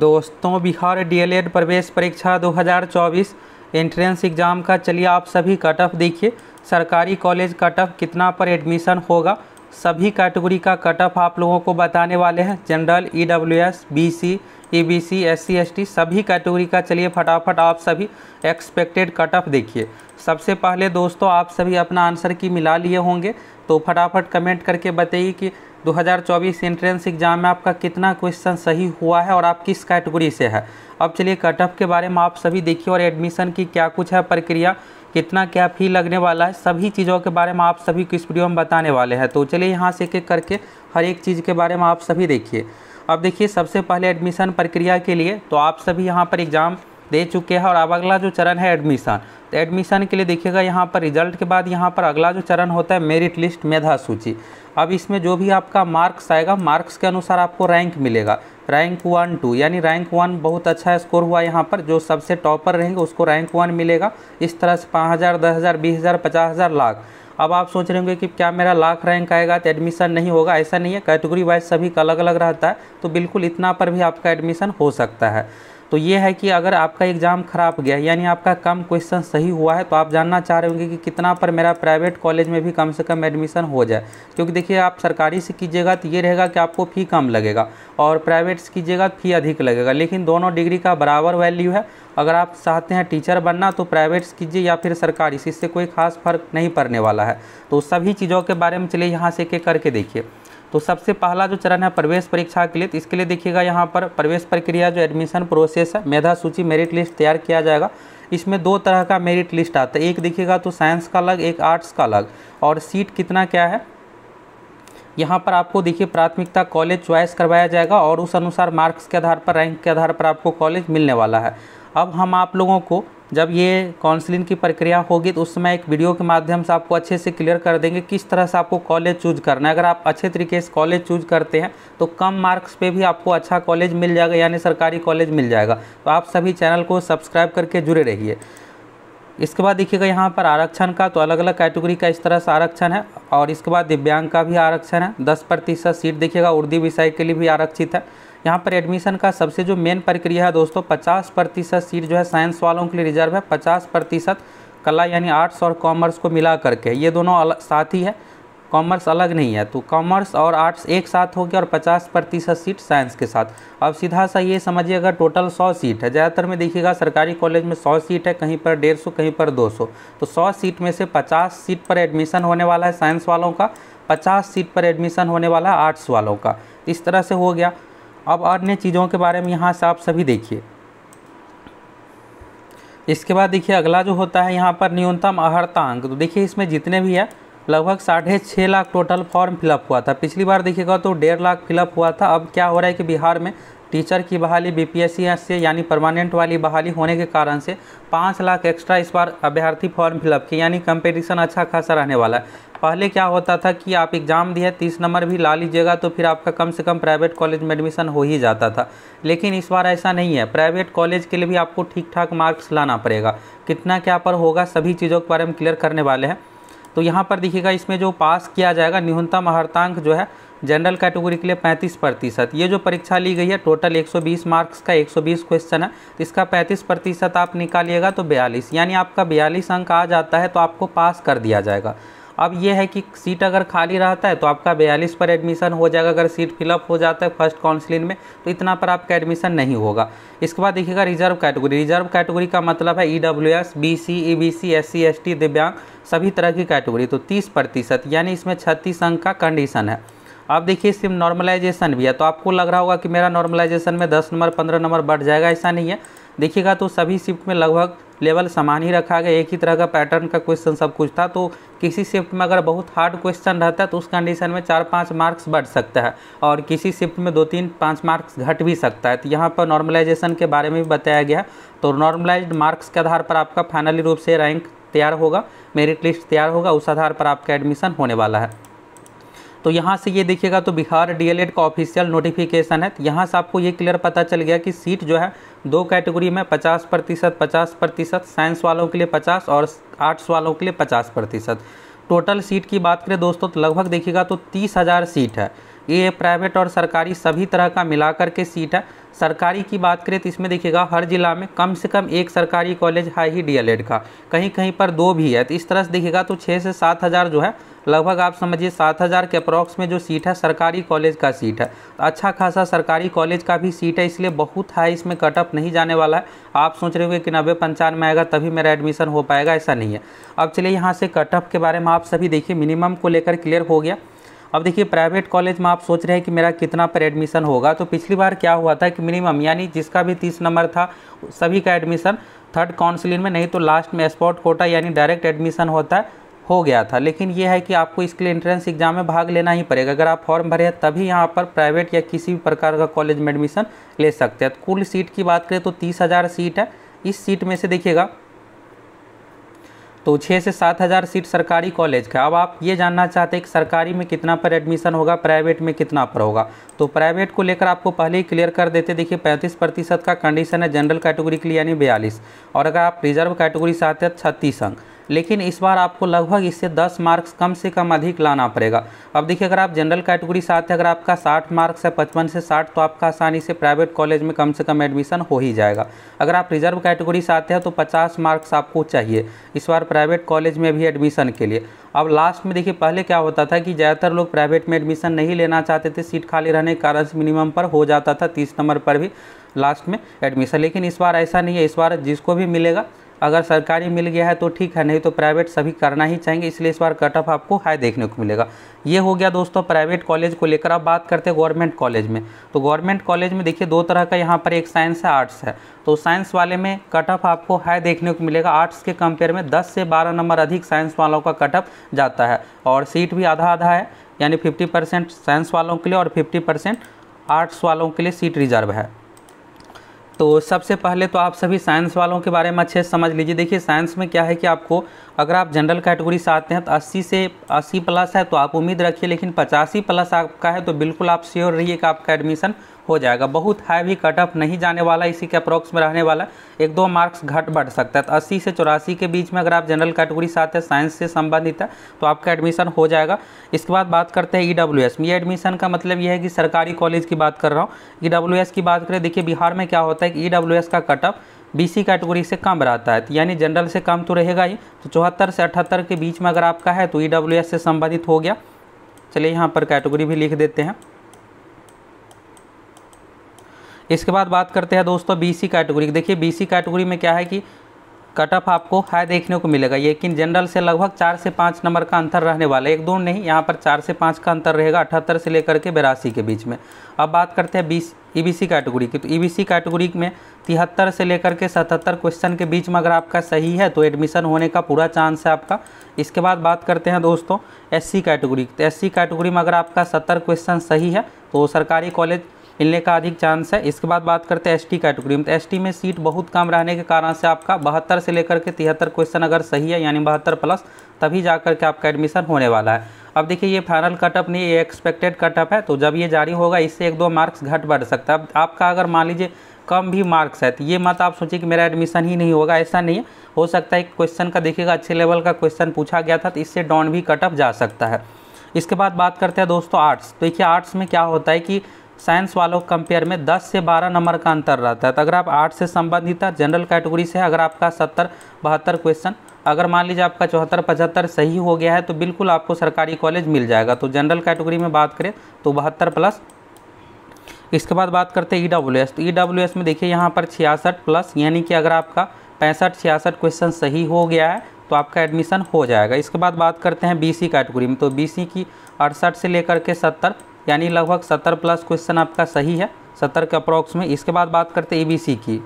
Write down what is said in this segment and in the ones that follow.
दोस्तों बिहार डीएलएड प्रवेश परीक्षा 2024 एंट्रेंस एग्ज़ाम का चलिए आप सभी कट ऑफ देखिए सरकारी कॉलेज कट ऑफ कितना पर एडमिशन होगा सभी कैटेगरी का कट ऑफ आप लोगों को बताने वाले हैं general E W S B C B C S C S T सभी कैटेगरी का चलिए फटाफट आप सभी एक्सपेक्टेड कट ऑफ देखिए सबसे पहले दोस्तों आप सभी अपना आंसर की मिला लिए होंगे तो फटाफट कमेंट करके बताइए कि 2024 एंट्रेंस एग्ज़ाम में आपका कितना क्वेश्चन सही हुआ है और आप किस कैटेगरी से है अब चलिए कटअप के बारे में आप सभी देखिए और एडमिशन की क्या कुछ है प्रक्रिया कितना क्या फ़ी लगने वाला है सभी चीज़ों के बारे में आप सभी को इस वीडियो में बताने वाले हैं तो चलिए यहाँ से एक एक करके हर एक चीज़ के बारे में आप सभी देखिए अब देखिए सबसे पहले एडमिशन प्रक्रिया के लिए तो आप सभी यहाँ पर एग्ज़ाम दे चुके हैं और अब अगला जो चरण है एडमिशन तो एडमिशन के लिए देखिएगा यहाँ पर रिजल्ट के बाद यहाँ पर अगला जो चरण होता है मेरिट लिस्ट मेधा सूची अब इसमें जो भी आपका मार्क्स आएगा मार्क्स के अनुसार आपको रैंक मिलेगा रैंक वन टू यानी रैंक वन बहुत अच्छा स्कोर हुआ यहाँ पर जो सबसे टॉपर रहेंगे उसको रैंक वन मिलेगा इस तरह से पाँच हज़ार दस हज़ार बीस हज़ार पचास हज़ार लाख अब आप सोच रहे होंगे कि क्या मेरा लाख रैंक आएगा तो एडमिशन नहीं होगा ऐसा नहीं है कैटेगरी वाइज सभी का अलग अलग रहता है तो बिल्कुल इतना पर भी आपका एडमिशन हो सकता है तो ये है कि अगर आपका एग्ज़ाम ख़राब गया यानी आपका कम क्वेश्चन सही हुआ है तो आप जानना चाह रहे होंगे कि कितना पर मेरा प्राइवेट कॉलेज में भी कम से कम एडमिशन हो जाए क्योंकि देखिए आप सरकारी से कीजिएगा तो ये रहेगा कि आपको फ़ी कम लगेगा और प्राइवेट से कीजिएगा तो फ़ी अधिक लगेगा लेकिन दोनों डिग्री का बराबर वैल्यू है अगर आप चाहते हैं टीचर बनना तो प्राइवेट कीजिए या फिर सरकारी इससे कोई खास फर्क नहीं पड़ने वाला है तो सभी चीज़ों के बारे में चलिए यहाँ से एक करके देखिए तो सबसे पहला जो चरण है प्रवेश परीक्षा के लिए तो इसके लिए देखिएगा यहाँ पर प्रवेश प्रक्रिया जो एडमिशन प्रोसेस है मेधा सूची मेरिट लिस्ट तैयार किया जाएगा इसमें दो तरह का मेरिट लिस्ट आता है एक देखिएगा तो साइंस का अलग एक आर्ट्स का अलग और सीट कितना क्या है यहाँ पर आपको देखिए प्राथमिकता कॉलेज च्वाइस करवाया जाएगा और उस अनुसार मार्क्स के आधार पर रैंक के आधार पर आपको कॉलेज मिलने वाला है अब हम आप लोगों को जब ये काउंसलिंग की प्रक्रिया होगी तो उस समय एक वीडियो के माध्यम से आपको अच्छे से क्लियर कर देंगे किस तरह से आपको कॉलेज चूज करना है अगर आप अच्छे तरीके से कॉलेज चूज करते हैं तो कम मार्क्स पे भी आपको अच्छा कॉलेज मिल जाएगा यानी सरकारी कॉलेज मिल जाएगा तो आप सभी चैनल को सब्सक्राइब करके जुड़े रहिए इसके बाद देखिएगा यहाँ पर आरक्षण का तो अलग अलग कैटेगरी का इस तरह से आरक्षण है और इसके बाद दिव्यांग का भी आरक्षण है दस प्रतिशत सीट देखिएगा उर्दू विषय के लिए भी आरक्षित है यहाँ पर एडमिशन का सबसे जो मेन प्रक्रिया है दोस्तों पचास प्रतिशत सीट जो है साइंस वालों के लिए रिजर्व है पचास प्रतिशत कला यानी आर्ट्स और कॉमर्स को मिला करके ये दोनों अलग साथ ही है कॉमर्स अलग नहीं है तो कॉमर्स और आर्ट्स एक साथ हो गया और 50 प्रतिशत सीट साइंस के साथ अब सीधा सा ये समझिए अगर टोटल 100 सीट है ज़्यादातर में देखिएगा सरकारी कॉलेज में 100 सीट है कहीं पर डेढ़ कहीं पर 200 तो 100 सीट में से 50 सीट पर एडमिशन होने वाला है साइंस वालों का 50 सीट पर एडमिशन होने वाला है आर्ट्स वालों का इस तरह से हो गया अब अन्य चीज़ों के बारे में यहाँ से आप सभी देखिए इसके बाद देखिए अगला जो होता है यहाँ पर न्यूनतम आहर्तांक तो देखिए इसमें जितने भी है लगभग साढ़े छः लाख टोटल फॉर्म फिलअप हुआ था पिछली बार देखिएगा तो डेढ़ लाख फिलअप हुआ था अब क्या हो रहा है कि बिहार में टीचर की बहाली बी बीपीएससी से यानी परमानेंट वाली बहाली होने के कारण से पाँच लाख एक्स्ट्रा इस बार अभ्यर्थी फॉर्म फिलअप किए यानी कंपटीशन अच्छा खासा रहने वाला है पहले क्या होता था कि आप एग्ज़ाम दिए तीस नंबर भी ला लीजिएगा तो फिर आपका कम से कम प्राइवेट कॉलेज में एडमिशन हो ही जाता था लेकिन इस बार ऐसा नहीं है प्राइवेट कॉलेज के लिए भी आपको ठीक ठाक मार्क्स लाना पड़ेगा कितना क्या पर होगा सभी चीज़ों के बारे में क्लियर करने वाले हैं तो यहाँ पर देखिएगा इसमें जो पास किया जाएगा न्यूनतम अहर्तांक जो है जनरल कैटेगरी के लिए 35 प्रतिशत ये जो परीक्षा ली गई है टोटल 120 मार्क्स का 120 क्वेश्चन है तो इसका 35 प्रतिशत आप निकालिएगा तो 42 यानी आपका 42 अंक आ जाता है तो आपको पास कर दिया जाएगा अब ये है कि सीट अगर खाली रहता है तो आपका बयालीस पर एडमिशन हो जाएगा अगर सीट फिलअप हो जाता है फर्स्ट काउंसिलिंग में तो इतना पर आपका एडमिशन नहीं होगा इसके बाद देखिएगा रिजर्व कैटेगरी रिजर्व कैटेगरी का मतलब है E W S B C E B C S C S T दिव्यांग सभी तरह की कैटेगरी तो तीस प्रतिशत यानी इसमें छत्तीस अंक का कंडीशन है अब देखिए सिर्फ नॉर्मलाइजेशन भी है तो आपको लग रहा होगा कि मेरा नॉर्मलाइजेशन में दस नंबर पंद्रह नंबर बढ़ जाएगा ऐसा नहीं है देखिएगा तो सभी शिफ्ट में लगभग लेवल समान ही रखा गया एक ही तरह का पैटर्न का क्वेश्चन सब कुछ था तो किसी शिफ्ट में अगर बहुत हार्ड क्वेश्चन रहता है तो उस कंडीशन में चार पाँच मार्क्स बढ़ सकता है और किसी शिफ्ट में दो तीन पाँच मार्क्स घट भी सकता है तो यहाँ पर नॉर्मलाइजेशन के बारे में भी बताया गया तो नॉर्मलाइज मार्क्स के आधार पर आपका फाइनली रूप से रैंक तैयार होगा मेरिट लिस्ट तैयार होगा उस आधार पर आपका एडमिशन होने वाला है तो यहाँ से ये देखिएगा तो बिहार डीएलएड का ऑफिशियल नोटिफिकेशन है तो यहाँ से आपको ये क्लियर पता चल गया कि सीट जो है दो कैटेगरी में 50 प्रतिशत पचास प्रतिशत साइंस वालों के लिए 50 और आर्ट्स वालों के लिए 50 प्रतिशत टोटल सीट की बात करें दोस्तों तो लगभग देखिएगा तो तीस हज़ार सीट है ये प्राइवेट और सरकारी सभी तरह का मिलाकर के सीट है सरकारी की बात करें तो इसमें देखिएगा हर जिला में कम से कम एक सरकारी कॉलेज है ही डीएलएड का कहीं कहीं पर दो भी है तो इस तरह से देखिएगा तो छः से सात हज़ार जो है लगभग आप समझिए सात हज़ार के अप्रॉक्स में जो सीट है सरकारी कॉलेज का सीट है अच्छा खासा सरकारी कॉलेज का भी सीट है इसलिए बहुत हाई इसमें कट ऑफ नहीं जाने वाला है आप सोच रहे हो कि नब्बे पंचानवे आएगा तभी मेरा एडमिशन हो पाएगा ऐसा नहीं है अब चलिए यहाँ से कट ऑफ के बारे में आप सभी देखिए मिनिमम को लेकर क्लियर हो गया अब देखिए प्राइवेट कॉलेज में आप सोच रहे हैं कि मेरा कितना पर एडमिशन होगा तो पिछली बार क्या हुआ था कि मिनिमम यानी जिसका भी तीस नंबर था सभी का एडमिशन थर्ड काउंसिलिंग में नहीं तो लास्ट में स्पॉट कोटा यानी डायरेक्ट एडमिशन होता है हो गया था लेकिन यह है कि आपको इसके लिए एंट्रेंस एग्ज़ाम में भाग लेना ही पड़ेगा अगर आप फॉर्म भरे हैं तभी यहाँ पर प्राइवेट या किसी भी प्रकार का कॉलेज में एडमिशन ले सकते हैं तो कुल सीट की बात करें तो तीस हज़ार सीट है इस सीट में से देखिएगा तो छः से सात हज़ार सीट सरकारी कॉलेज का अब आप ये जानना चाहते हैं कि सरकारी में कितना पर एडमिशन होगा प्राइवेट में कितना पर होगा तो प्राइवेट को लेकर आपको पहले ही क्लियर कर देते देखिए पैंतीस प्रतिशत का कंडीशन है जनरल कैटेगरी के लिए यानी बयालीस और अगर आप रिजर्व कैटेगरी से आते हैं छत्तीस अंक लेकिन इस बार आपको लगभग इससे 10 मार्क्स कम से कम अधिक लाना पड़ेगा अब देखिए अगर आप जनरल कैटेगरी साथ है अगर आपका 60 मार्क्स है पचपन से 60 तो आपका आसानी से प्राइवेट कॉलेज में कम से कम एडमिशन हो ही जाएगा अगर आप रिजर्व कैटेगरी साथ हैं तो पचास मार्क्स आपको चाहिए इस बार प्राइवेट कॉलेज में भी एडमिशन के लिए अब लास्ट में देखिए पहले क्या होता था कि ज़्यादातर लोग प्राइवेट में एडमिशन नहीं लेना चाहते थे सीट खाली रहने के कारण मिनिमम पर हो जाता था तीस नंबर पर भी लास्ट में एडमिशन लेकिन इस बार ऐसा नहीं है इस बार जिसको भी मिलेगा अगर सरकारी मिल गया है तो ठीक है नहीं तो प्राइवेट सभी करना ही चाहेंगे इसलिए इस बार कट ऑफ आपको हाई देखने को मिलेगा ये हो गया दोस्तों प्राइवेट कॉलेज को लेकर आप बात करते हैं गवर्नमेंट कॉलेज में तो गवर्नमेंट कॉलेज में देखिए दो तरह का यहाँ पर एक साइंस है आर्ट्स है तो साइंस वाले में कट ऑफ आपको हाई देखने को मिलेगा आर्ट्स के कंपेयर में दस से बारह नंबर अधिक साइंस वालों का कट ऑफ जाता है और सीट भी आधा आधा है यानी फिफ्टी परसेंट साइंस वालों के लिए और फिफ्टी परसेंट आर्ट्स वालों के लिए सीट रिजर्व है तो सबसे पहले तो आप सभी साइंस वालों के बारे में अच्छे से समझ लीजिए देखिए साइंस में क्या है कि आपको अगर आप जनरल कैटेगरी से आते हैं तो 80 से 80 प्लस है तो आप उम्मीद रखिए लेकिन पचासी प्लस आपका है तो बिल्कुल आप श्योर रहिए कि आपका एडमिशन हो जाएगा बहुत हाई भी कट ऑफ नहीं जाने वाला इसी के अप्रॉक्स में रहने वाला एक दो मार्क्स घट बढ़ सकता है तो अस्सी से चौरासी के बीच में अगर आप जनरल कैटेगरी से आते हैं साइंस से संबंधित है तो आपका एडमिशन हो जाएगा इसके बाद बात करते हैं ई डब्ल्यू एस ये एडमिशन का मतलब ये है कि सरकारी कॉलेज की बात कर रहा हूँ ई डब्ल्यू एस की बात करें देखिए बिहार में क्या होता है कि ई डब्ल्यू एस का कट ऑफ बीसी कैटेगरी से कम रहता है तो यानी जनरल से कम तो रहेगा ही तो चौहत्तर से अठहत्तर के बीच में अगर आपका है तो ई डब्ल्यू एस से संबंधित हो गया चलिए यहाँ पर कैटेगरी भी लिख देते हैं इसके बाद बात करते हैं दोस्तों बीसी कैटेगरी की देखिए बीसी कैटेगरी में क्या है कि कट ऑफ आपको हाई देखने को मिलेगा लेकिन जनरल से लगभग चार से पाँच नंबर का अंतर रहने वाला है एक दो नहीं यहाँ पर चार से पाँच का अंतर रहेगा अठहत्तर से लेकर के बेरासी के बीच में अब बात करते हैं बीस ई बी सी कैटेगरी की तो ई बी सी कैटेगरी में तिहत्तर से लेकर के सतहत्तर क्वेश्चन के बीच में अगर आपका सही है तो एडमिशन होने का पूरा चांस है आपका इसके बाद बात करते हैं दोस्तों एस सी कैटेगरी तो एस सी कैटेगरी में अगर आपका सत्तर क्वेश्चन सही है तो सरकारी कॉलेज मिलने का अधिक चांस है इसके बाद बात करते हैं एसटी कैटेगरी में तो एसटी में सीट बहुत कम रहने के कारण से आपका बहत्तर से लेकर के तिहत्तर क्वेश्चन अगर सही है यानी बहत्तर प्लस तभी जा करके आपका एडमिशन होने वाला है अब देखिए ये फाइनल कटअप नहीं ये एक्सपेक्टेड कटअप है तो जब ये जारी होगा इससे एक दो मार्क्स घट बढ़ सकता है अब आपका अगर मान लीजिए कम भी मार्क्स है तो ये मत आप सोचिए कि मेरा एडमिशन ही नहीं होगा ऐसा नहीं है हो सकता है क्वेश्चन का देखिएगा अच्छे लेवल का क्वेश्चन पूछा गया था तो इससे डाउन भी कटअप जा सकता है इसके बाद बात करते हैं दोस्तों आर्ट्स देखिए आर्ट्स में क्या होता है कि साइंस वालों कंपेयर में 10 से 12 नंबर का अंतर रहता है तो अगर आप आर्ट्स से संबंधित है जनरल कैटेगरी से अगर आपका सत्तर बहत्तर क्वेश्चन अगर मान लीजिए आपका चौहत्तर पचहत्तर सही हो गया है तो बिल्कुल आपको सरकारी कॉलेज मिल जाएगा तो जनरल कैटेगरी में बात करें तो बहत्तर प्लस इसके बाद बात करते हैं ई डब्ल्यू एस तो ई डब्ल्यू एस में देखिए यहाँ पर छियासठ प्लस यानी कि अगर आपका पैंसठ छियासठ क्वेश्चन सही हो गया है तो आपका एडमिशन हो जाएगा इसके बाद बात करते हैं बीसी कैटेगरी में तो बीसी की अड़सठ से लेकर के सत्तर यानी लगभग सत्तर प्लस क्वेश्चन आपका सही है सत्तर के अप्रॉक्स में इसके बाद बात करते ई e की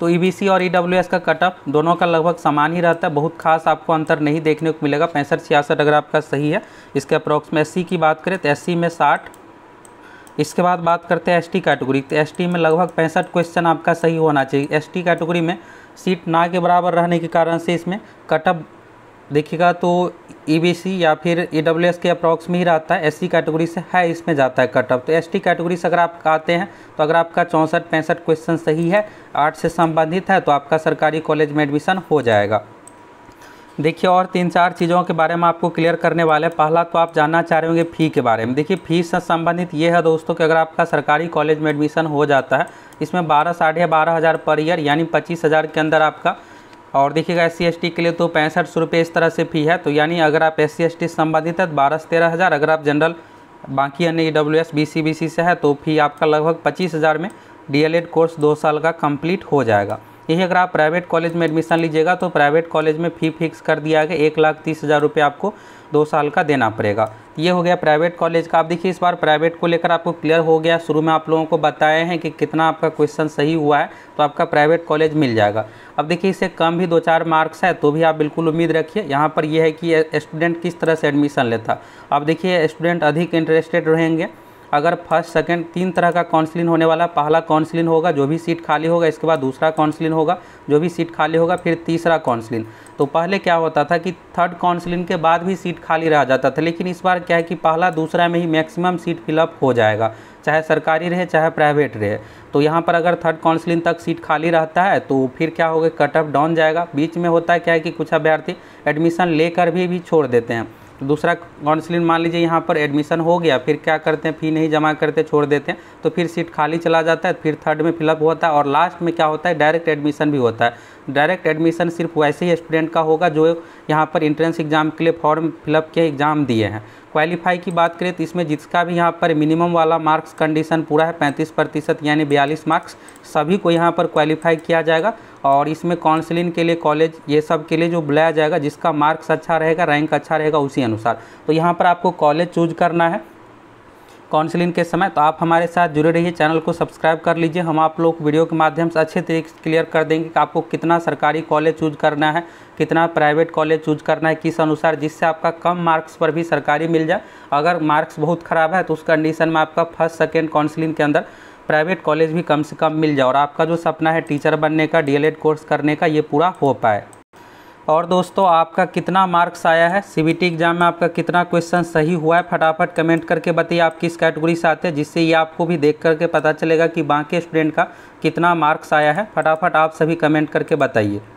तो ई e और ई e का कट ऑफ दोनों का लगभग समान ही रहता है बहुत खास आपको अंतर नहीं देखने को मिलेगा पैंसठ छियासठ अगर आपका सही है इसके अप्रॉक्स में एस की बात करें तो एस में साठ इसके बाद बात करते हैं एसटी कैटेगरी तो एसटी में लगभग पैंसठ क्वेश्चन आपका सही होना चाहिए एसटी कैटेगरी में सीट ना के बराबर रहने के कारण से इसमें कटअप देखिएगा तो ई या फिर ए के अप्रॉक्स में ही रहता है एस कैटेगरी से है इसमें जाता है कट ऑफ तो एस कैटेगरी से अगर आप आते हैं तो अगर आपका चौंसठ पैंसठ क्वेश्चन सही है आर्ट से संबंधित है तो आपका सरकारी कॉलेज में एडमिशन हो जाएगा देखिए और तीन चार चीज़ों के बारे में आपको क्लियर करने वाले हैं पहला तो आप जानना चाह रहे होंगे फ़ी के बारे में देखिए फ़ीस से संबंधित ये है दोस्तों कि अगर आपका सरकारी कॉलेज में एडमिशन हो जाता है इसमें बारह साढ़े बारह हज़ार पर ईयर यानी पच्चीस हज़ार के अंदर आपका और देखिएगा एस सी के लिए तो पैंसठ सौ रुपये इस तरह से फ़ी है तो यानी अगर आप एस सी संबंधित है तो बारह से तेरह हज़ार अगर आप जनरल बाकी अन्य E W S B C B C से है तो फी आपका लगभग पच्चीस हज़ार में डी एल एड कोर्स दो साल का कंप्लीट हो जाएगा यही अगर आप प्राइवेट कॉलेज में एडमिशन लीजिएगा तो प्राइवेट कॉलेज में फ़ी फिक्स कर दिया गया एक लाख तीस हज़ार रुपये आपको दो साल का देना पड़ेगा ये हो गया प्राइवेट कॉलेज का आप देखिए इस बार प्राइवेट को लेकर आपको क्लियर हो गया शुरू में आप लोगों को बताए हैं कि कितना आपका क्वेश्चन सही हुआ है तो आपका प्राइवेट कॉलेज मिल जाएगा अब देखिए इससे कम भी दो चार मार्क्स है तो भी आप बिल्कुल उम्मीद रखिए यहाँ पर यह है कि स्टूडेंट किस तरह से एडमिशन लेता अब देखिए स्टूडेंट अधिक इंटरेस्टेड रहेंगे अगर फर्स्ट सेकंड तीन तरह का काउंसलिंग होने वाला पहला काउंसलिंग होगा जो भी सीट खाली होगा इसके बाद दूसरा काउंसलिंग होगा जो भी सीट खाली होगा फिर तीसरा काउंसलिंग तो पहले क्या होता था कि थर्ड काउंसलिंग के बाद भी सीट खाली रह जाता था लेकिन इस बार क्या है कि पहला दूसरा में ही मैक्सिमम सीट फिलअप हो जाएगा चाहे सरकारी रहे चाहे प्राइवेट रहे तो यहाँ पर अगर थर्ड काउंसलिंग तक सीट खाली रहता है तो फिर क्या होगा कट ऑफ डाउन जाएगा बीच में होता है क्या है कि कुछ अभ्यर्थी एडमिशन लेकर भी, भी छोड़ देते हैं तो दूसरा काउंसिलिंग मान लीजिए यहाँ पर एडमिशन हो गया फिर क्या करते हैं फ़ी नहीं जमा करते छोड़ देते हैं तो फिर सीट खाली चला जाता है फिर थर्ड में फिलअप होता है और लास्ट में क्या होता है डायरेक्ट एडमिशन भी होता है डायरेक्ट एडमिशन सिर्फ वैसे ही स्टूडेंट का होगा जो यहाँ पर इंट्रेंस एग्ज़ाम के लिए फॉर्म फिलअप के एग्ज़ाम दिए हैं क्वालिफाई की बात करें तो इसमें जिसका भी यहाँ पर मिनिमम वाला मार्क्स कंडीशन पूरा है पैंतीस प्रतिशत यानी बयालीस मार्क्स सभी को यहाँ पर क्वालिफाई किया जाएगा और इसमें काउंसलिंग के लिए कॉलेज ये सब के लिए जो बुलाया जाएगा जिसका मार्क्स अच्छा रहेगा रैंक अच्छा रहेगा उसी अनुसार तो यहाँ पर आपको कॉलेज चूज करना है काउंसिलिंग के समय तो आप हमारे साथ जुड़े रहिए चैनल को सब्सक्राइब कर लीजिए हम आप लोग वीडियो के माध्यम से अच्छे तरीके से क्लियर कर देंगे कि आपको कितना सरकारी कॉलेज चूज करना है कितना प्राइवेट कॉलेज चूज करना है किस अनुसार जिससे आपका कम मार्क्स पर भी सरकारी मिल जाए अगर मार्क्स बहुत ख़राब है तो उस कंडीशन में आपका फर्स्ट सेकेंड काउंसिलिंग के अंदर प्राइवेट कॉलेज भी कम से कम मिल जाए और आपका जो सपना है टीचर बनने का डी कोर्स करने का ये पूरा हो पाए और दोस्तों आपका कितना मार्क्स आया है सी एग्ज़ाम में आपका कितना क्वेश्चन सही हुआ है फटाफट कमेंट करके बताइए आप किस कैटेगरी से आते हैं जिससे ये आपको भी देख करके पता चलेगा कि बाकी स्टूडेंट का कितना मार्क्स आया है फटाफट आप सभी कमेंट करके बताइए